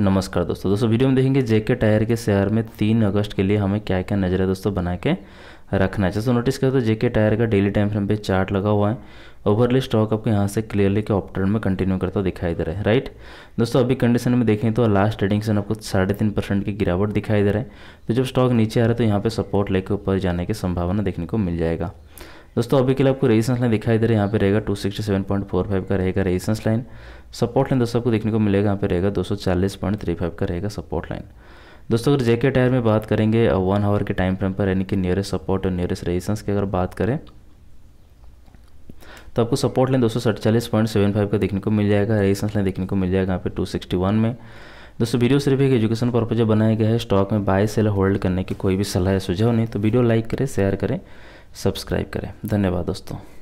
नमस्कार दोस्तों दोस्तों वीडियो में देखेंगे जेके टायर के शेयर में तीन अगस्त के लिए हमें क्या क्या नजर है दोस्तों बना के रखना है जैसे नोटिस करें तो जेके टायर का डेली टाइम फ्रेम पे चार्ट लगा हुआ है ओवरली स्टॉक आपको यहाँ से क्लियरली के ऑप्टर में कंटिन्यू करता दिखाई दे रहा है राइट दोस्तों अभी कंडीशन में देखें तो लास्ट ट्रेडिंग से आपको साढ़े तीन परसेंट की गिरावट दिखाई दे रहा है तो जब स्टॉक नीचे आ रहा है तो यहाँ पे सपोर्ट लेकर ऊपर जाने की संभावना देखने को मिल जाएगा दोस्तों अभी के लिए आपको रेजिस्टेंस लाइन दिखाई दे रहा है यहाँ पे रहेगा 267.45 का रहेगा रेजिस्टेंस लाइन सपोर्ट लाइन दोस्तों आपको देखने को मिलेगा यहाँ पे रहेगा 240.35 का रहेगा सपोर्ट लाइन दोस्तों अगर जेके टायर में बात करेंगे वन आवर के टाइम फ्रेम पर यानी कि नियरेस्ट सपोर्ट और नियरेस्ट रेजिस्टेंस की अगर बात करें तो आपको सपोर्ट लाइन दोस्तों का देखने को मिल जाएगा रेजिस्टेंस लाइन देखने को मिल जाएगा यहाँ पे वन में दोस्तों वीडियो सिर्फ एक एजुकेशन पर्पज बनाया गया है स्टॉक में बाय सेल होल्ड करने की कोई भी सलाह या सुझाव नहीं तो वीडियो लाइक करें शेयर करें सब्सक्राइब करें धन्यवाद दोस्तों